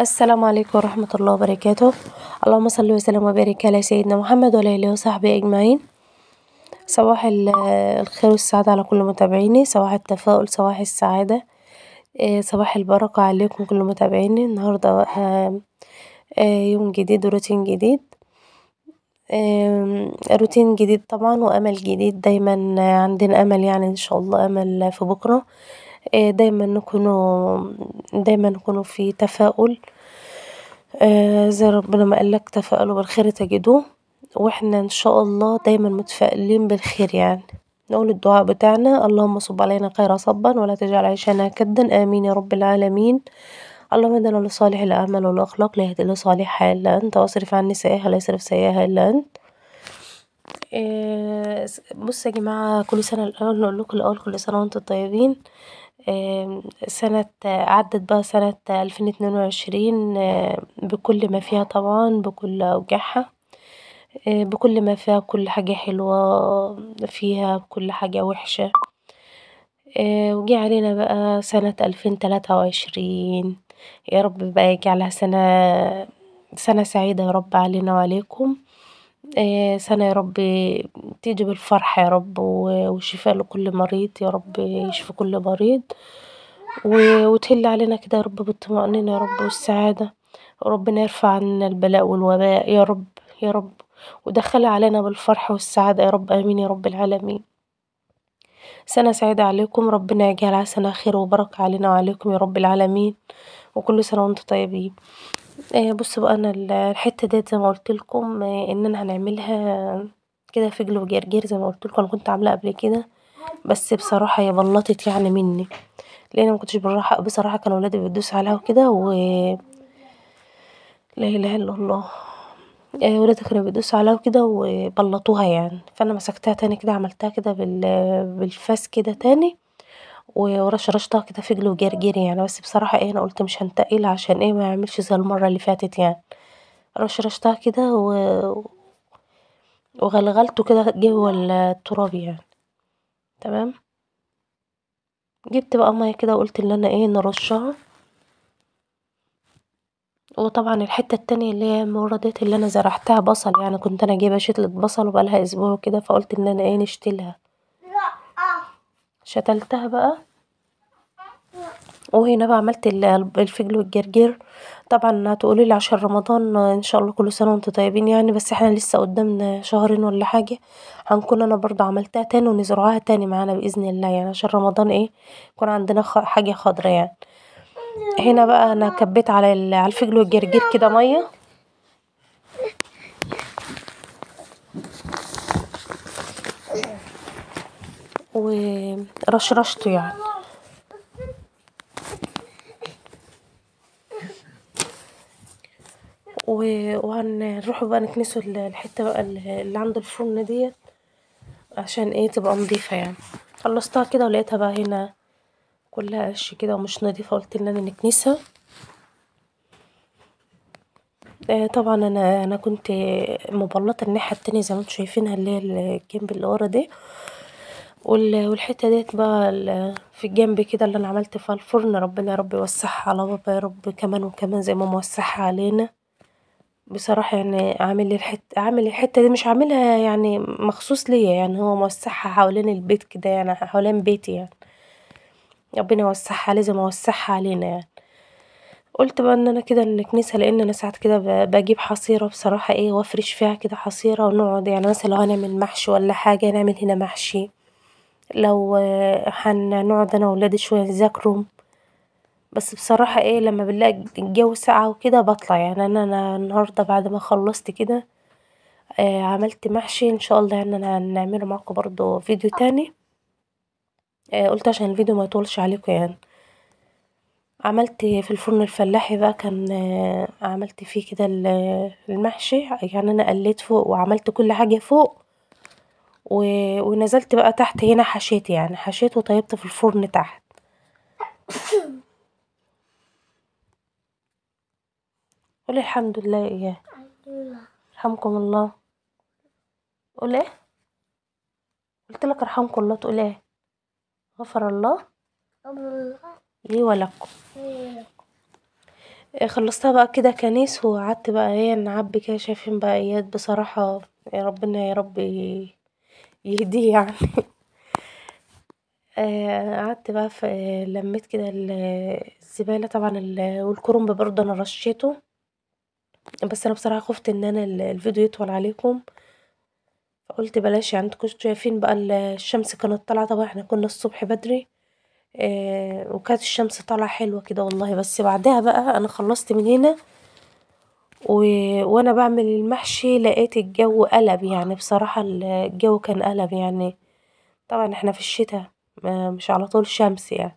السلام عليكم ورحمة الله وبركاته اللهم صل وسلم وبارك على سيدنا محمد وعلى آله وصحبه أجمعين صباح الخير والسعادة على كل متابعيني صباح التفاؤل صباح السعادة آه، صباح البركة عليكم كل متابعيني النهاردة آه، آه، يوم جديد وروتين جديد روتين جديد طبعا وأمل جديد دايما عندنا أمل يعني إن شاء الله أمل في بكرة آه، دايما نكونوا دايما نكونوا في تفاؤل آه، زي ربنا ما لك تفاؤلوا بالخير تجدوه، واحنا إن شاء الله دايما متفائلين بالخير يعني، نقول الدعاء بتاعنا اللهم صب علينا الخير صبا ولا تجعل عيشنا كدا آمين يا رب العالمين، اللهم اهدنا لصالح الأعمال والأخلاق لا يهدي لصالحها إلا أنت، واصرف عني سيئها لا يصرف سيئها إلا أنت، آه، بصوا يا جماعة كل سنة الأول نقول لكم الأول كل سنة وانتم طيبين. سنة عدت بقى سنة 2022 بكل ما فيها طبعا بكل أوجاعها آه، بكل ما فيها كل حاجة حلوة فيها كل حاجة وحشة، آه، وجي علينا بقى سنة 2023 يا رب بقى يجي على سنة سنة سعيدة يا رب علينا وعليكم. إيه، سنة يا رب تيجي بالفرح يا رب وشفاء لكل مريض يا رب يشفي كل مريض وتهل علينا كده يا رب بالطمأنينة يا رب والسعادة ربنا يرفع عنا البلاء والوباء يا رب يا رب ودخل علينا بالفرح والسعادة يا رب آمين يا رب العالمين سنة سعيدة عليكم ربنا يجعلها سنة خير وبركة علينا وعليكم يا رب العالمين وكل سنة وانتم طيبين آه، بصوا بقى انا الحته دي زي ما قلت لكم آه، ان انا هنعملها كده فجل وجرجير زي ما قلت لكم انا كنت عاملاه قبل كده بس بصراحه هي بلطت يعني مني لان ما كنتش بصراحه بصراحه كان ولادي بيدوس عليها وكده و لا اله الا الله آه، ولادي كانوا بيدوس عليها وكده وبلطوها يعني فانا مسكتها تاني كده عملتها كده بالفاس كده تاني ورش رشتها كده في رجلي وجرجري يعني بس بصراحة ايه انا قلت مش هنتقل عشان ايه ميعملش زي المرة اللي فاتت يعني رش رشتها كده و... وغلغلته كده جوه التراب يعني تمام جبت بقى ميه كده وقلت ان انا ايه نرشها وطبعا الحتة التانية اللي هي الموردات اللي انا زرعتها بصل يعني كنت انا جايبة شتلة بصل وبقالها اسبوع كده فقلت ان انا ايه نشتلها شتلتها بقى وهنا بقى عملت الفجل والجرجير طبعا هتقولي لي عشان رمضان ان شاء الله كل سنه وانتم طيبين يعني بس احنا لسه قدامنا شهرين ولا حاجه هنكون انا برضه عملتها تاني ونزرعها تاني معانا باذن الله يعني عشان رمضان ايه يكون عندنا حاجه خضرا يعني هنا بقى انا كبيت على الفجل والجرجير كده ميه ورشرشته يعني و... وهنروح بقى نكنسه الحتة بقى اللي عند الفرن ديت عشان ايه تبقى نضيفة يعني خلصتها كده ولقيتها بقى هنا كلها قش كده ومش نضيفة قلت ان انا نكنسها آه طبعا انا انا كنت مبلطه الناحيه التانية زي ما انتم شايفينها اللي هي الجنب اللي ورا ده والحتة ديت بقى في الجنب كده اللي انا عملت فيها الفرن ربنا يا رب يوسعها على بابا يا رب كمان وكمان زي ما موسعها علينا بصراحة يعني عامل الحتة عامل الحتة دي مش عاملها يعني مخصوص ليا يعني هو موسعها حوالين البيت كده يعني حوالين بيتي يعني ربنا يوسعها لازم اوسعها علينا يعني قلت بقى ان انا كده نكنسها لان انا ساعات كده بجيب حصيره بصراحه ايه وافرش فيها كده حصيره ونقعد يعني مثلا لو هنعمل محشي ولا حاجه نعمل هنا محشي لو هنقعد أنا واولادي شوية نذاكروا بس بصراحة ايه لما بنلاقي الجو ساعة وكده بطلع يعني أنا أنا انهاردة بعد ما خلصت كده آه، عملت محشي ان شاء الله يعني هنعمله معاكم برضو فيديو تاني آه، قلت عشان الفيديو ميطولش عليكم يعني عملت في الفرن الفلاحي بقى كان آه، عملت فيه كده المحشي يعني انا قليت فوق وعملت كل حاجة فوق و... ونزلت بقى تحت هنا حشيت يعني حشيت وطيبت في الفرن تحت قولي الحمد لله ايه يرحمكم الله قولي ايه قلت لك ارحمكم الله تقول ايه غفر الله ليه ولكم إيه، خلصتها بقى كده كنيس وقعدت بقى ايه نعبي كده شايفين بقى ايات بصراحه يا ربنا يا ربي يهديه يعني آه، قعدت بقى في لميت كده الزباله طبعا والكرنب برضه انا رشيته بس انا بصراحه خفت ان انا الفيديو يطول عليكم فقلت بلاش يعني انتوا شايفين بقى الشمس كانت طالعه طبعا احنا كنا الصبح بدري آه، وكانت الشمس طالعه حلوه كده والله بس بعدها بقى انا خلصت من هنا و... وانا بعمل المحشي لقيت الجو قلب يعني بصراحة الجو كان قلب يعني طبعا احنا في الشتاء مش على طول شمس يعني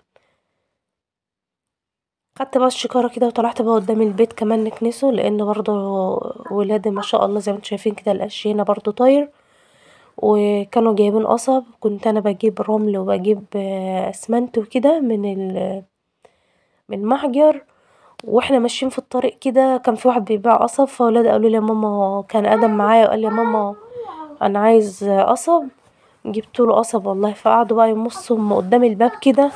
خدت بقى شكاره كده وطلعت بقى قدام البيت كمان نكنسه لان برضو ولادي ما شاء الله زي ما انتم شايفين كده القش هنا برضو طاير وكانوا جايبين قصب كنت انا بجيب رمل وبجيب آه، اسمنت وكده من المحجر واحنا ماشيين في الطريق كده كان في واحد بيبيع قصب فاولاد قالوا لي يا ماما كان ادم معايا وقال لي يا ماما انا عايز قصب جبت له قصب والله فقعدوا بقى يمصوا قدام الباب كده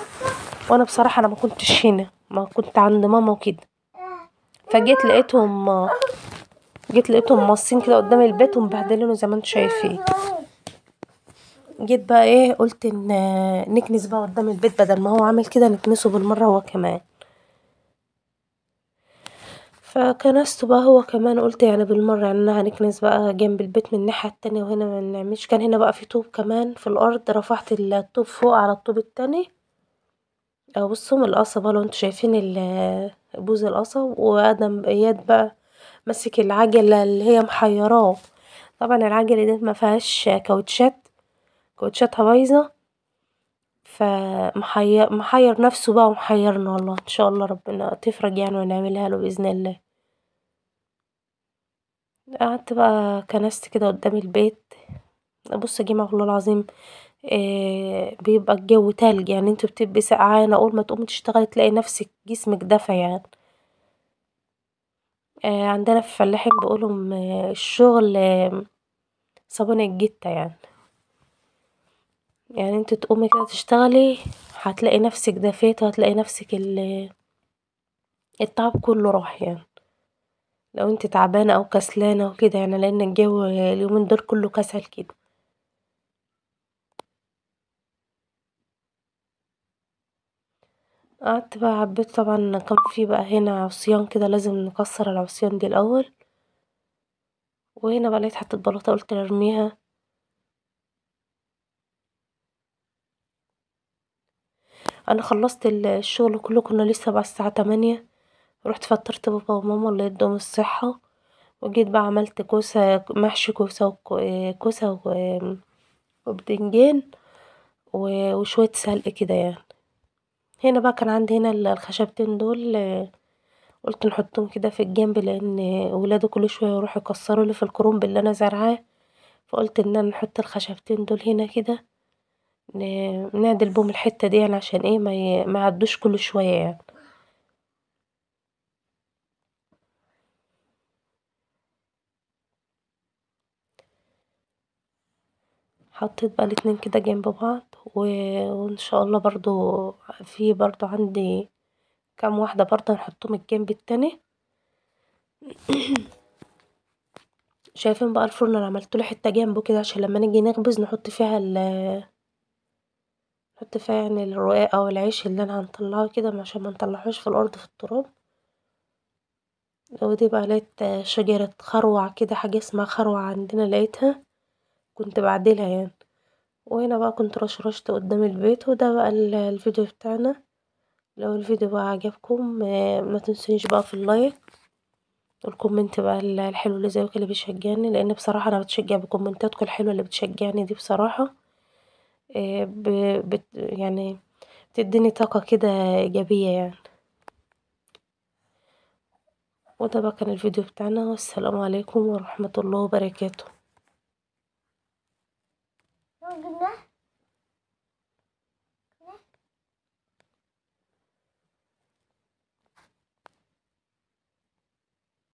وانا بصراحه انا ما كنتش هنا ما كنت عند ماما وكده فجيت لقيتهم جيت لقيتهم مصين كده قدام البيت ومبهدلينه زي ما انتوا شايفين جيت بقى ايه قلت ان نكنس بقى قدام البيت بدل ما هو عامل كده نكنسه بالمره هو كمان فكنست بقى هو كمان قلت يعني بالمرة يعني أنا هنكنس بقى جنب البيت من الناحية التانية وهنا ما نعملش كان هنا بقى في طوب كمان في الأرض رفعت الطوب فوق على الطوب التاني أهو بصوا من القصة بقى لو انتوا شايفين بوز القصة وآدم إياد بقى ماسك العجلة اللي هي محيراه طبعا العجلة ما فيهاش كاوتشات كاوتشاتها بايظة فمحير نفسه بقى ومحيرنا والله ان شاء الله ربنا تفرج يعني ونعملها له باذن الله قعدت بقى كنست كده قدام البيت بص يا جماعه والله العظيم إيه بيبقى الجو تلج يعني انتوا بتبقي سقعانه اول ما تقومي تشتغلي تلاقي نفسك جسمك دفى يعني إيه عندنا في الفلاحين بقولهم الشغل آه، صابون الجتة يعني يعني انت تقومي كده تشتغلي هتلاقي نفسك دفيت وهتلاقي نفسك ال التعب كله راح يعني لو انت تعبانة او كسلانة وكده يعني لان الجو اليومين دول كله كسل كده قعدت بقى عبيت طبعا كان في بقى هنا عصيان كده لازم نكسر العصيان دي الاول وهنا بقى لقيت حتة بلاطة قلت ارميها انا خلصت الشغل كله كنا لسه بعد الساعه تمانية رحت فطرت بابا وماما الله يديهم الصحه وجيت بقى عملت كوسه محشي كوسه كوسه وبتنجان وشويه سلق كده يعني هنا بقى كان عندي هنا الخشبتين دول قلت نحطهم كده في الجنب لان ولاده كل شويه يروحوا يكسروا لي في الكرنب اللي انا زرعاه فقلت ان انا نحط الخشبتين دول هنا كده نعدل بهم الحتة دي يعني عشان ايه ما ميعدوش كل شوية يعني. حطيت بقى الاتنين كده جنب بعض وإن شاء الله برضو في برضو عندي كام واحدة برضو هنحطهم الجنب التاني شايفين بقى الفرن انا عملتله حتة جنبه كده عشان لما نيجي نخبز نحط فيها حط فيها يعني الرقاق او العيش اللي انا هنطلعه كده عشان منطلعهوش في الارض في التراب ودي بقى لقيت شجرة خروع كده حاجة اسمها خروع عندنا لقيتها كنت بعدلها يعني وهنا بقى كنت رشرشت قدام البيت وده بقى الفيديو بتاعنا لو الفيديو بقى عجبكم آه، ما تنسونيش بقى في اللايك والكومنت بقى الحلو اللي زيك اللي بيشجعني لان بصراحه انا بتشجع بكومنتاتكم الحلوه اللي بتشجعني دي بصراحه آه، بت يعني بتديني طاقة كده إيجابية يعني وده بقى كان الفيديو بتاعنا والسلام عليكم ورحمة الله وبركاته